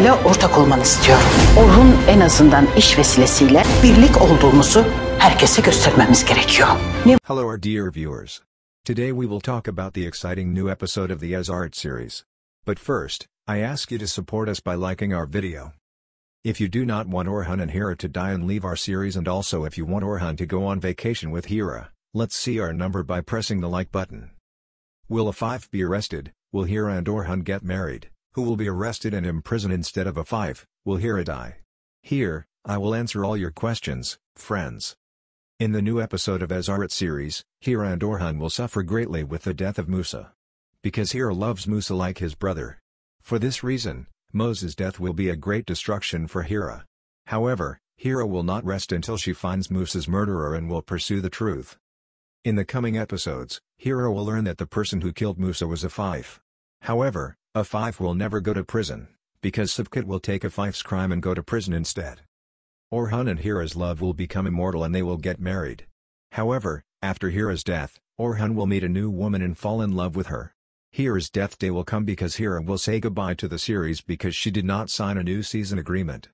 ile ortak olmanı istiyorum. Orhun en azından iş vesilesiyle birlik olduğumuzu herkese göstermemiz gerekiyor. Ne Hello our dear viewers. Today we will talk about the exciting new episode of the Ez Art series. But first, I ask you to support us by liking our video. If you do not want Orhun and Hira to die and leave our series and also if you want Orhun to go on vacation with Hira, let's see our number by pressing the like button. Will a 5 be arrested? Will Hira and Orhun get married? who will be arrested and imprisoned instead of a five, will hear it I. Here, I will answer all your questions, friends. In the new episode of Azaret series, Hira and Orhan will suffer greatly with the death of Musa. Because Hira loves Musa like his brother. For this reason, Moses' death will be a great destruction for Hira. However, Hira will not rest until she finds Musa's murderer and will pursue the truth. In the coming episodes, Hira will learn that the person who killed Musa was a fife. However, a fife will never go to prison, because Sivkit will take a fife's crime and go to prison instead. Orhan and Hira's love will become immortal and they will get married. However, after Hira's death, Orhan will meet a new woman and fall in love with her. Hira's death day will come because Hira will say goodbye to the series because she did not sign a new season agreement.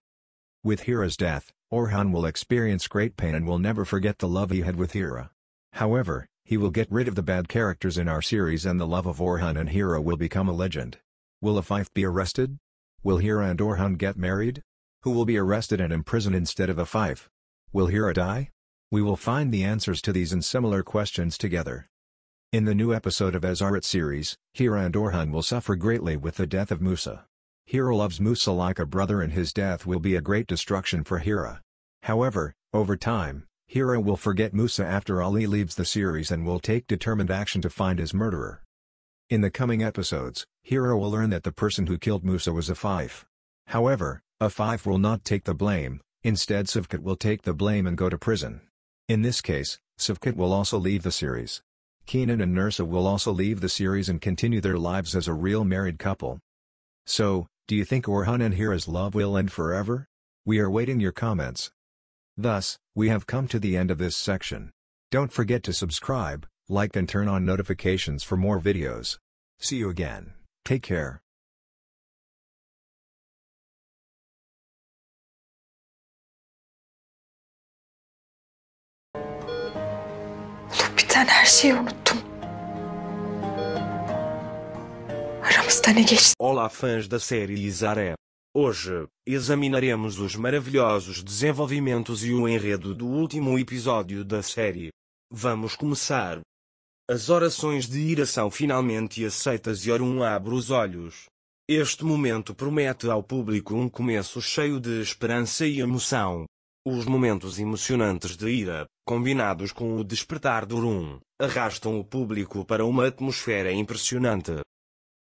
With Hira's death, Orhan will experience great pain and will never forget the love he had with Hira. However, he will get rid of the bad characters in our series and the love of Orhan and Hira will become a legend. Will a fife be arrested? Will Hira and Orhan get married? Who will be arrested and imprisoned instead of a fife? Will Hira die? We will find the answers to these and similar questions together. In the new episode of Azaret series, Hira and Orhun will suffer greatly with the death of Musa. Hira loves Musa like a brother and his death will be a great destruction for Hira. However, over time, Hira will forget Musa after Ali leaves the series and will take determined action to find his murderer. In the coming episodes, Hero will learn that the person who killed Musa was a Fife. However, a Fife will not take the blame, instead Sivkat will take the blame and go to prison. In this case, Sivkat will also leave the series. Keenan and Nursa will also leave the series and continue their lives as a real married couple. So, do you think Orhan and Hira's love will end forever? We are waiting your comments. Thus, we have come to the end of this section. Don't forget to subscribe, Like and turn on notifications for more videos. See you again. Take care. Biten her şeyi unuttum. Aramızda ne geçti? Olá fãs da série Lizaré. Hoje, examinaremos os maravilhosos desenvolvimentos e o enredo do último episódio da série. Vamos começar. As orações de ira são finalmente aceitas e Orum abre os olhos. Este momento promete ao público um começo cheio de esperança e emoção. Os momentos emocionantes de ira, combinados com o despertar de Orun, arrastam o público para uma atmosfera impressionante.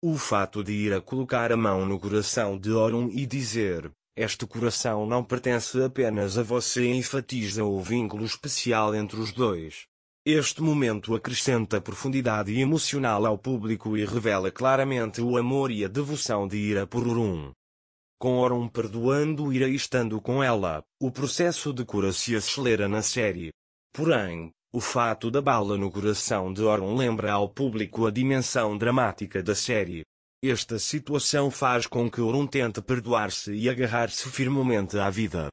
O fato de ira colocar a mão no coração de Orun e dizer: Este coração não pertence apenas a você, enfatiza o vínculo especial entre os dois. Este momento acrescenta profundidade emocional ao público e revela claramente o amor e a devoção de Ira por Urum. Com Orum perdoando Ira e estando com ela, o processo de cura se acelera na série. Porém, o fato da bala no coração de Orum lembra ao público a dimensão dramática da série. Esta situação faz com que Orum tente perdoar-se e agarrar-se firmemente à vida.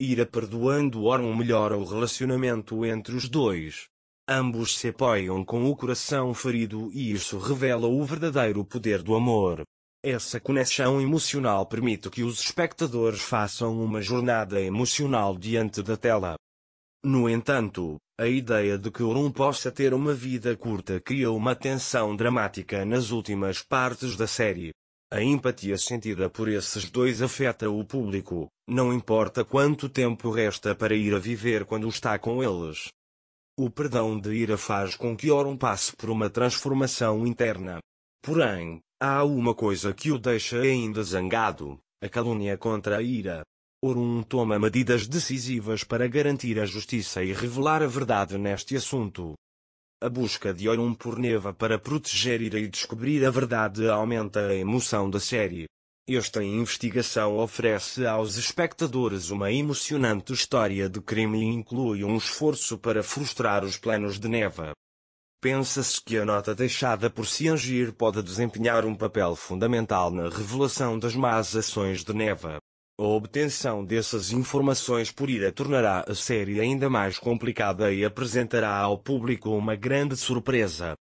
Ira perdoando Orum melhora o relacionamento entre os dois, Ambos se apoiam com o coração ferido e isso revela o verdadeiro poder do amor. Essa conexão emocional permite que os espectadores façam uma jornada emocional diante da tela. No entanto, a ideia de que Orun possa ter uma vida curta criou uma tensão dramática nas últimas partes da série. A empatia sentida por esses dois afeta o público, não importa quanto tempo resta para ir a viver quando está com eles. O perdão de ira faz com que Orun passe por uma transformação interna. Porém, há uma coisa que o deixa ainda zangado, a calúnia contra a ira. Orum toma medidas decisivas para garantir a justiça e revelar a verdade neste assunto. A busca de Orum por Neva para proteger Ira e descobrir a verdade aumenta a emoção da série. Esta investigação oferece aos espectadores uma emocionante história de crime e inclui um esforço para frustrar os planos de Neva. Pensa-se que a nota deixada por Siangir pode desempenhar um papel fundamental na revelação das más ações de Neva. A obtenção dessas informações por ira tornará a série ainda mais complicada e apresentará ao público uma grande surpresa.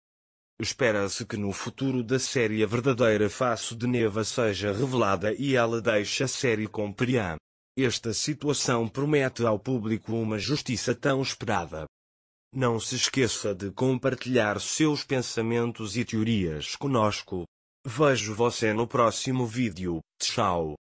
Espera-se que no futuro da série a verdadeira face de Neva seja revelada e ela deixe a série com Priam. Esta situação promete ao público uma justiça tão esperada. Não se esqueça de compartilhar seus pensamentos e teorias conosco. Vejo você no próximo vídeo. Tchau.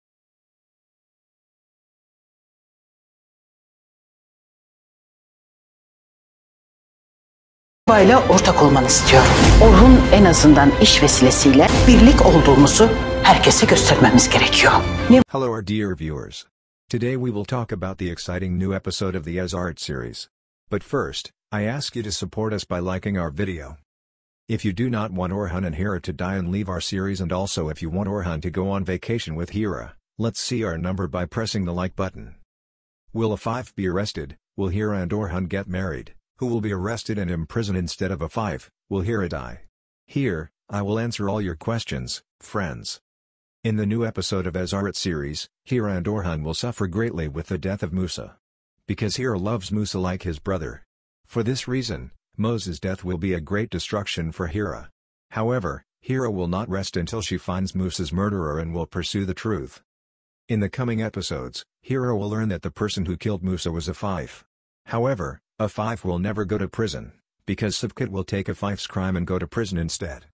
ortak olmanı istiyorum. Orhun en azından iş vesilesiyle birlik olduğumuzu herkese göstermemiz gerekiyor. Hello our dear viewers. Today we will talk about the exciting new episode of the Ez Art series. But first, I ask you to support us by liking our video. If you do not want Orhan and Hira to die and leave our series and also if you want Orhan to go on vacation with Hira, let's see our number by pressing the like button. Will Afif be arrested? Will Hira and Orhan get married? who will be arrested and imprisoned instead of a five, will hear it. I Here, I will answer all your questions, friends. In the new episode of Azaret series, Hira and Orhan will suffer greatly with the death of Musa. Because Hira loves Musa like his brother. For this reason, Moses' death will be a great destruction for Hira. However, Hira will not rest until she finds Musa's murderer and will pursue the truth. In the coming episodes, Hira will learn that the person who killed Musa was a fife. However, a five will never go to prison, because Sivkit will take a fife's crime and go to prison instead.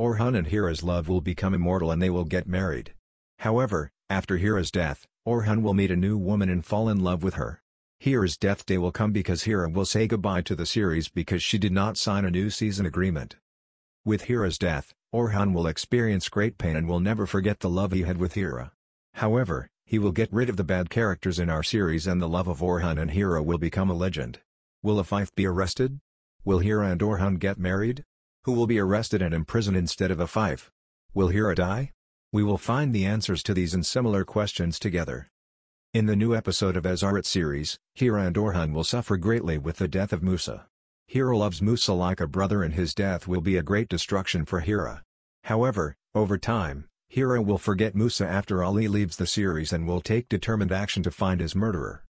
Orhan and Hira's love will become immortal and they will get married. However, after Hira's death, Orhan will meet a new woman and fall in love with her. Hira's death day will come because Hira will say goodbye to the series because she did not sign a new season agreement. With Hira's death, Orhan will experience great pain and will never forget the love he had with Hira. However, he will get rid of the bad characters in our series and the love of Orhan and Hira will become a legend. Will a Fife be arrested? Will Hira and Orhan get married? Who will be arrested and imprisoned instead of a Fife? Will Hira die? We will find the answers to these and similar questions together. In the new episode of Azaret series, Hira and Orhan will suffer greatly with the death of Musa. Hira loves Musa like a brother and his death will be a great destruction for Hira. However, over time, Hira will forget Musa after Ali leaves the series and will take determined action to find his murderer.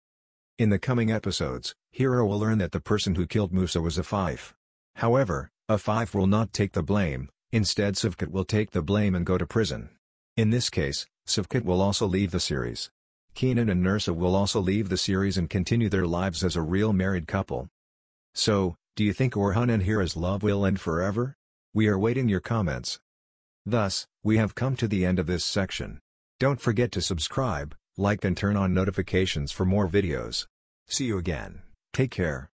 In the coming episodes, Hero will learn that the person who killed Musa was a Fife. However, a Fife will not take the blame, instead Sivkit will take the blame and go to prison. In this case, Sivkit will also leave the series. Keenan and Nursa will also leave the series and continue their lives as a real married couple. So, do you think Orhan and Hira's love will end forever? We are waiting your comments. Thus, we have come to the end of this section. Don't forget to subscribe, like and turn on notifications for more videos. See you again, take care.